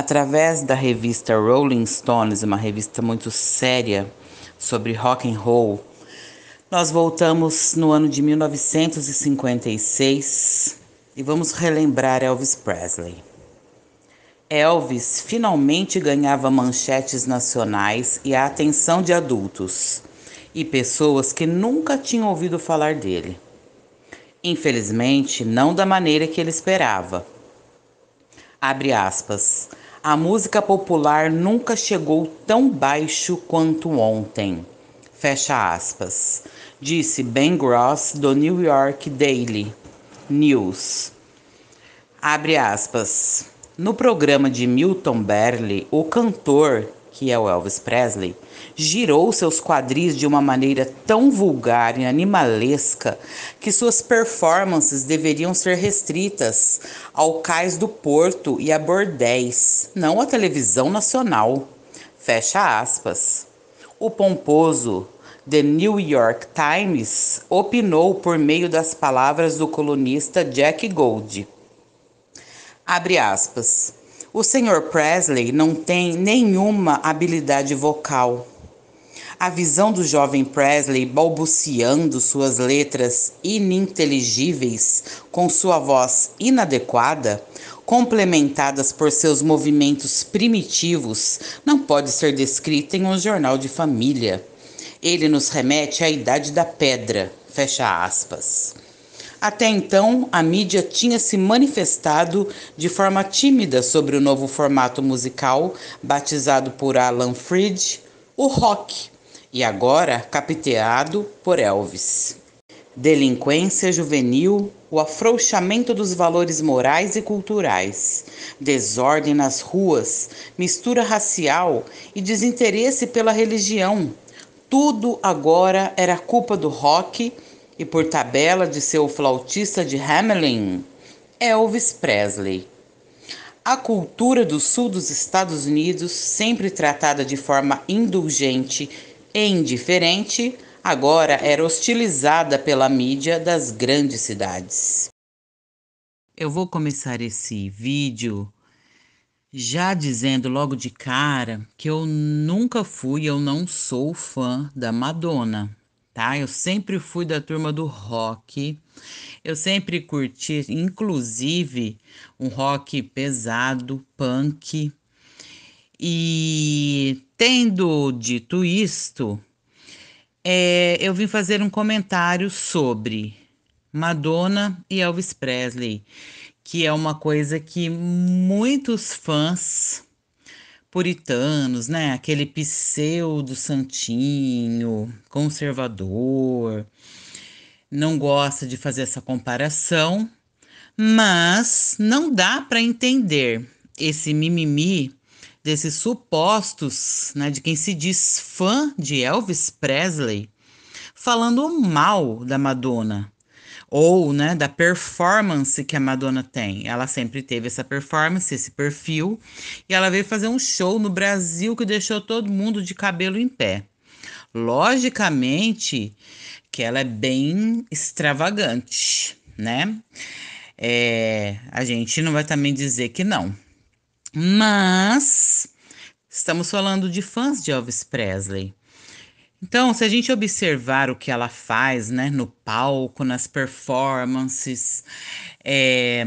através da revista Rolling Stones, uma revista muito séria sobre rock and roll, nós voltamos no ano de 1956 e vamos relembrar Elvis Presley. Elvis finalmente ganhava manchetes nacionais e a atenção de adultos e pessoas que nunca tinham ouvido falar dele. Infelizmente, não da maneira que ele esperava. Abre aspas. A música popular nunca chegou tão baixo quanto ontem. Fecha aspas. Disse Ben Gross do New York Daily News. Abre aspas. No programa de Milton Berle, o cantor que é o Elvis Presley, girou seus quadris de uma maneira tão vulgar e animalesca que suas performances deveriam ser restritas ao cais do Porto e a bordéis, não à televisão nacional. Fecha aspas. O pomposo The New York Times opinou por meio das palavras do colunista Jack Gold. Abre aspas. O Sr. Presley não tem nenhuma habilidade vocal. A visão do jovem Presley balbuciando suas letras ininteligíveis com sua voz inadequada, complementadas por seus movimentos primitivos, não pode ser descrita em um jornal de família. Ele nos remete à idade da pedra, fecha aspas. Até então, a mídia tinha se manifestado de forma tímida sobre o novo formato musical, batizado por Alan Freed, o rock, e agora capiteado por Elvis. Delinquência juvenil, o afrouxamento dos valores morais e culturais, desordem nas ruas, mistura racial e desinteresse pela religião. Tudo agora era culpa do rock e por tabela de seu flautista de Hamelin, Elvis Presley. A cultura do sul dos Estados Unidos, sempre tratada de forma indulgente e indiferente, agora era hostilizada pela mídia das grandes cidades. Eu vou começar esse vídeo já dizendo logo de cara que eu nunca fui, eu não sou fã da Madonna tá? Eu sempre fui da turma do rock. Eu sempre curti, inclusive, um rock pesado, punk. E tendo dito isto, é, eu vim fazer um comentário sobre Madonna e Elvis Presley, que é uma coisa que muitos fãs puritanos, né? Aquele pseudo santinho, conservador. Não gosta de fazer essa comparação, mas não dá para entender esse mimimi desses supostos, né, de quem se diz fã de Elvis Presley, falando mal da Madonna ou né, da performance que a Madonna tem. Ela sempre teve essa performance, esse perfil, e ela veio fazer um show no Brasil que deixou todo mundo de cabelo em pé. Logicamente que ela é bem extravagante, né? É, a gente não vai também dizer que não. Mas estamos falando de fãs de Elvis Presley. Então, se a gente observar o que ela faz, né, no palco, nas performances, é,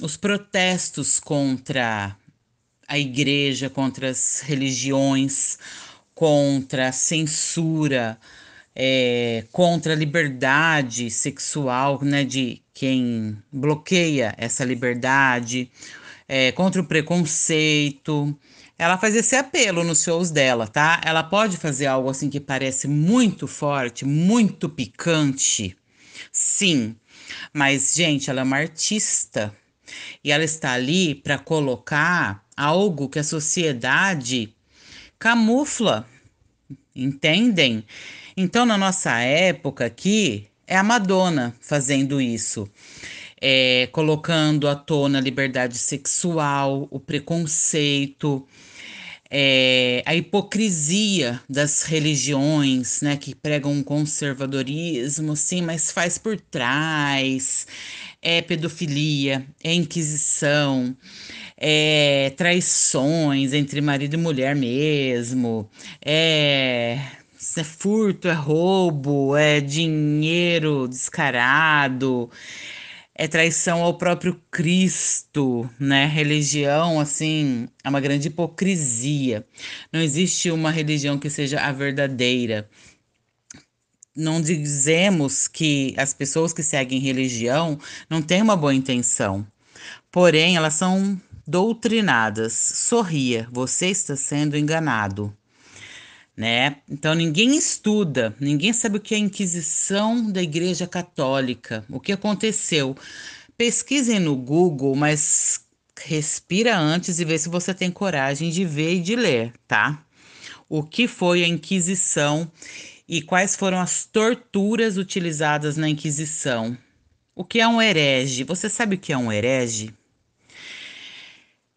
os protestos contra a igreja, contra as religiões, contra a censura, é, contra a liberdade sexual, né, de quem bloqueia essa liberdade, é, contra o preconceito ela faz esse apelo nos shows dela, tá? Ela pode fazer algo assim que parece muito forte, muito picante. Sim. Mas, gente, ela é uma artista. E ela está ali para colocar algo que a sociedade camufla. Entendem? Então, na nossa época aqui, é a Madonna fazendo isso. É, colocando à tona a liberdade sexual, o preconceito, é, a hipocrisia das religiões, né, que pregam um conservadorismo, sim, mas faz por trás, é pedofilia, é inquisição, é traições entre marido e mulher mesmo, é é furto, é roubo, é dinheiro descarado, é traição ao próprio Cristo, né? Religião, assim, é uma grande hipocrisia. Não existe uma religião que seja a verdadeira. Não dizemos que as pessoas que seguem religião não têm uma boa intenção. Porém, elas são doutrinadas. Sorria, você está sendo enganado né? Então ninguém estuda, ninguém sabe o que é a Inquisição da Igreja Católica, o que aconteceu. Pesquisem no Google, mas respira antes e vê se você tem coragem de ver e de ler, tá? O que foi a Inquisição e quais foram as torturas utilizadas na Inquisição? O que é um herege? Você sabe o que é um herege?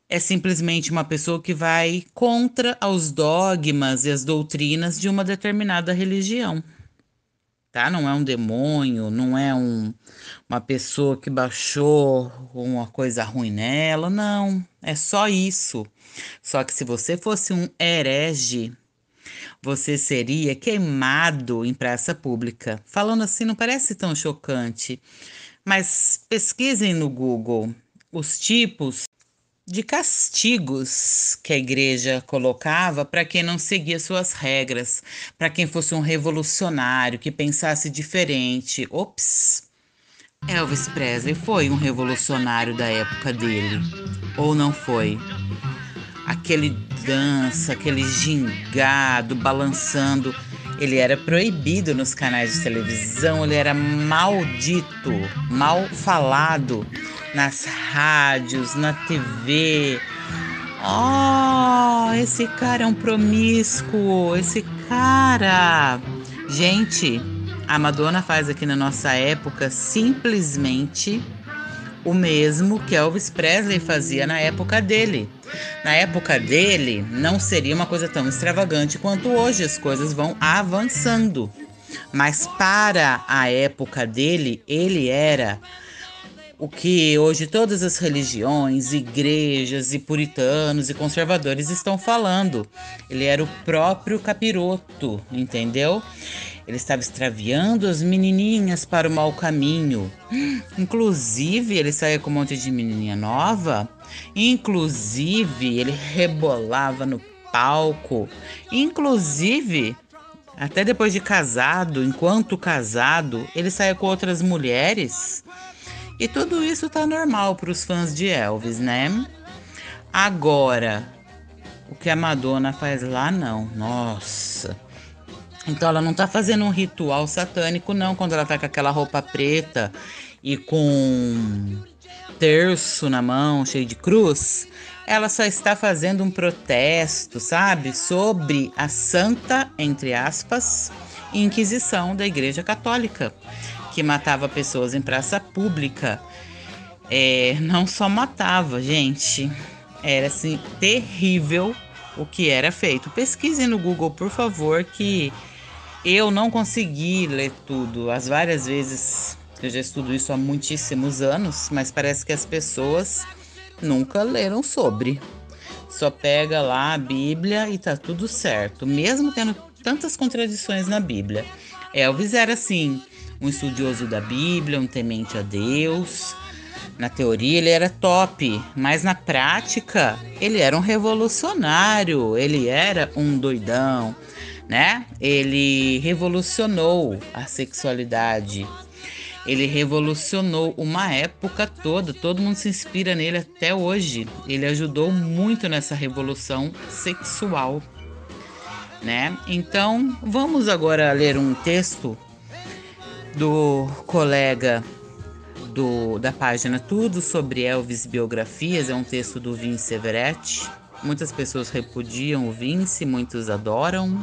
é simplesmente uma pessoa que vai contra aos dogmas e as doutrinas de uma determinada religião. Tá? Não é um demônio, não é um, uma pessoa que baixou uma coisa ruim nela, não. É só isso. Só que se você fosse um herege, você seria queimado em praça pública. Falando assim não parece tão chocante, mas pesquisem no Google os tipos de castigos que a igreja colocava para quem não seguia suas regras, para quem fosse um revolucionário, que pensasse diferente. Ops! Elvis Presley foi um revolucionário da época dele, ou não foi? Aquele dança, aquele gingado, balançando ele era proibido nos canais de televisão, ele era maldito, mal falado nas rádios, na TV. Oh, esse cara é um promíscuo, esse cara. Gente, a Madonna faz aqui na nossa época simplesmente o mesmo que Elvis Presley fazia na época dele. Na época dele, não seria uma coisa tão extravagante quanto hoje, as coisas vão avançando. Mas para a época dele, ele era o que hoje todas as religiões, igrejas e puritanos e conservadores estão falando. Ele era o próprio capiroto, entendeu? Ele estava extraviando as menininhas para o mau caminho. Inclusive, ele saía com um monte de menininha nova. Inclusive, ele rebolava no palco. Inclusive, até depois de casado, enquanto casado, ele saía com outras mulheres. E tudo isso tá normal para os fãs de Elvis, né? Agora, o que a Madonna faz lá não. Nossa. Então ela não está fazendo um ritual satânico, não, quando ela está com aquela roupa preta e com terço na mão, cheio de cruz. Ela só está fazendo um protesto, sabe? Sobre a santa, entre aspas, Inquisição da Igreja Católica, que matava pessoas em praça pública. É, não só matava, gente. Era assim, terrível o que era feito. Pesquise no Google, por favor, que eu não consegui ler tudo. As várias vezes eu já estudo isso há muitíssimos anos, mas parece que as pessoas nunca leram sobre. Só pega lá a Bíblia e tá tudo certo, mesmo tendo tantas contradições na Bíblia. Elvis era assim, um estudioso da Bíblia, um temente a Deus. Na teoria ele era top, mas na prática ele era um revolucionário, ele era um doidão né? Ele revolucionou a sexualidade. Ele revolucionou uma época toda, todo mundo se inspira nele até hoje. Ele ajudou muito nessa revolução sexual, né? Então, vamos agora ler um texto do colega do, da página Tudo sobre Elvis Biografias, é um texto do Vince Everett. Muitas pessoas repudiam o Vince, muitos adoram,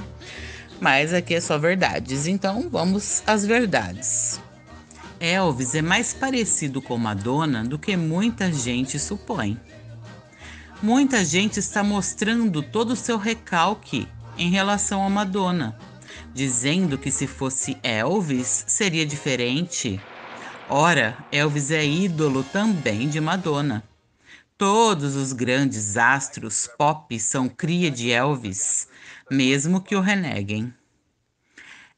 mas aqui é só verdades. Então vamos às verdades. Elvis é mais parecido com Madonna do que muita gente supõe. Muita gente está mostrando todo o seu recalque em relação a Madonna, dizendo que se fosse Elvis seria diferente. Ora, Elvis é ídolo também de Madonna. Todos os grandes astros pop são cria de Elvis, mesmo que o reneguem.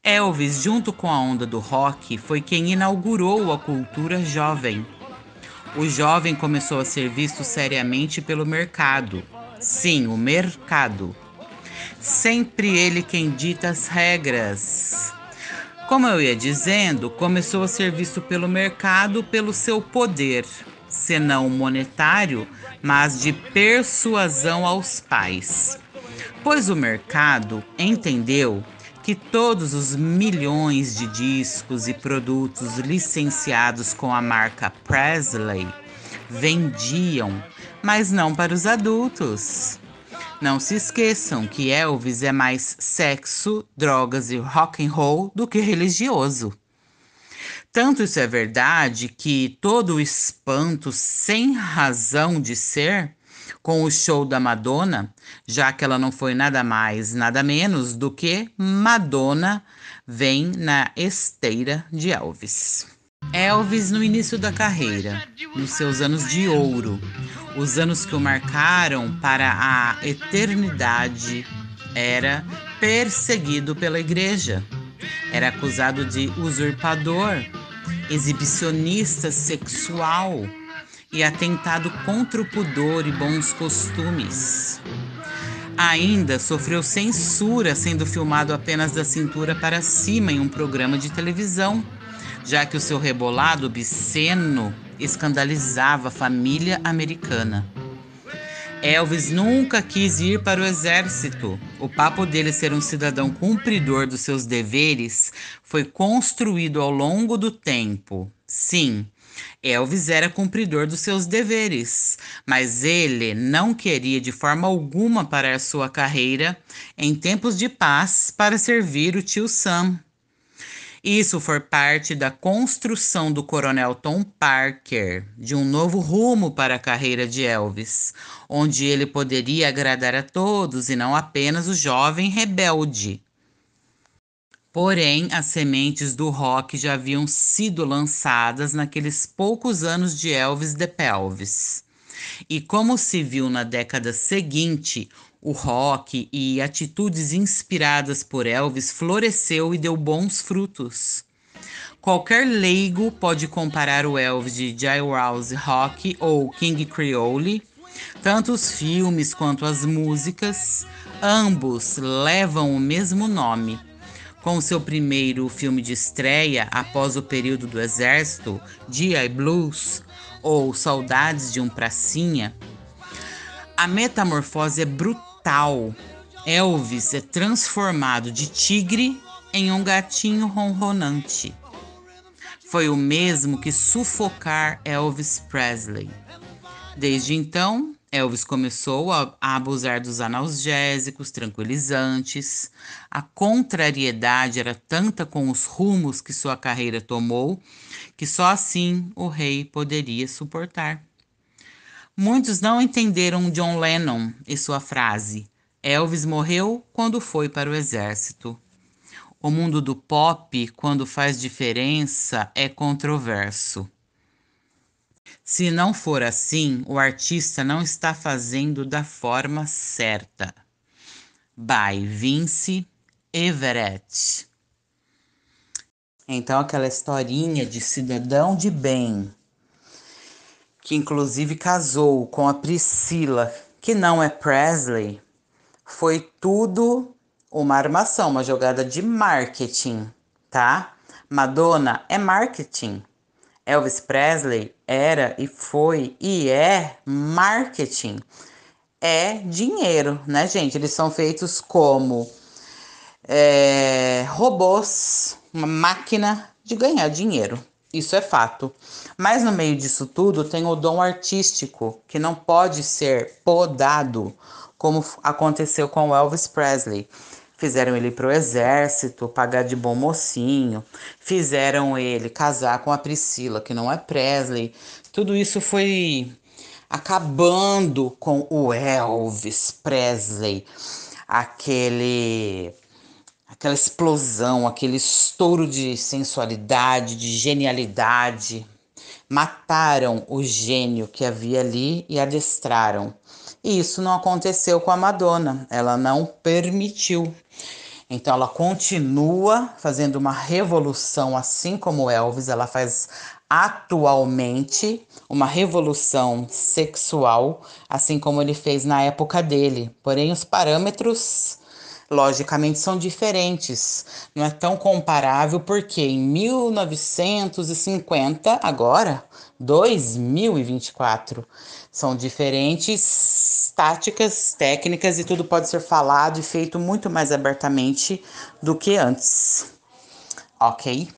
Elvis, junto com a onda do rock, foi quem inaugurou a cultura jovem. O jovem começou a ser visto seriamente pelo mercado. Sim, o mercado. Sempre ele quem dita as regras. Como eu ia dizendo, começou a ser visto pelo mercado pelo seu poder senão monetário, mas de persuasão aos pais. Pois o mercado entendeu que todos os milhões de discos e produtos licenciados com a marca Presley vendiam, mas não para os adultos. Não se esqueçam que Elvis é mais sexo, drogas e rock and roll do que religioso. Tanto isso é verdade que todo o espanto sem razão de ser com o show da Madonna, já que ela não foi nada mais, nada menos do que Madonna vem na esteira de Elvis. Elvis no início da carreira, nos seus anos de ouro, os anos que o marcaram para a eternidade, era perseguido pela igreja, era acusado de usurpador exibicionista sexual e atentado contra o pudor e bons costumes. Ainda sofreu censura sendo filmado apenas da cintura para cima em um programa de televisão, já que o seu rebolado obsceno escandalizava a família americana. Elvis nunca quis ir para o exército. O papo dele ser um cidadão cumpridor dos seus deveres foi construído ao longo do tempo. Sim, Elvis era cumpridor dos seus deveres, mas ele não queria de forma alguma parar sua carreira em tempos de paz para servir o tio Sam. Isso foi parte da construção do coronel Tom Parker de um novo rumo para a carreira de Elvis, onde ele poderia agradar a todos e não apenas o jovem rebelde. Porém, as sementes do rock já haviam sido lançadas naqueles poucos anos de Elvis de Pelvis. E como se viu na década seguinte, o rock e atitudes inspiradas por Elvis floresceu e deu bons frutos. Qualquer leigo pode comparar o Elvis de Jailhouse Rock ou King Creole. Tanto os filmes quanto as músicas, ambos levam o mesmo nome. Com seu primeiro filme de estreia, após o período do Exército, G.I. Blues ou Saudades de um Pracinha, a metamorfose é brutal Natal, Elvis é transformado de tigre em um gatinho ronronante. Foi o mesmo que sufocar Elvis Presley. Desde então, Elvis começou a, abusar dos analgésicos, tranquilizantes. A contrariedade era tanta com os rumos que sua carreira tomou que só assim o rei poderia suportar. Muitos não entenderam John Lennon e sua frase: Elvis morreu quando foi para o exército. O mundo do pop, quando faz diferença, é controverso. Se não for assim, o artista não está fazendo da forma certa. By Vince Everett. Então, aquela historinha de cidadão de bem que inclusive casou com a Priscila, que não é Presley, foi tudo uma armação, uma jogada de marketing, tá? Madonna é marketing. Elvis Presley era e foi e é marketing. É dinheiro, né, gente? Eles são feitos como é, robôs, uma máquina de ganhar dinheiro. Isso é fato. Mas no meio disso tudo tem o dom artístico, que não pode ser podado, como aconteceu com Elvis Presley. Fizeram ele para o exército, pagar de bom mocinho, fizeram ele casar com a Priscila, que não é Presley. Tudo isso foi acabando com o Elvis Presley, aquele aquela explosão, aquele estouro de sensualidade, de genialidade. Mataram o gênio que havia ali e adestraram. E isso não aconteceu com a Madonna, ela não permitiu. Então ela continua fazendo uma revolução, assim como Elvis, ela faz atualmente uma revolução sexual, assim como ele fez na época dele. Porém, os parâmetros logicamente são diferentes, não é tão comparável porque em 1950, agora 2024, são diferentes táticas, técnicas e tudo pode ser falado e feito muito mais abertamente do que antes. OK?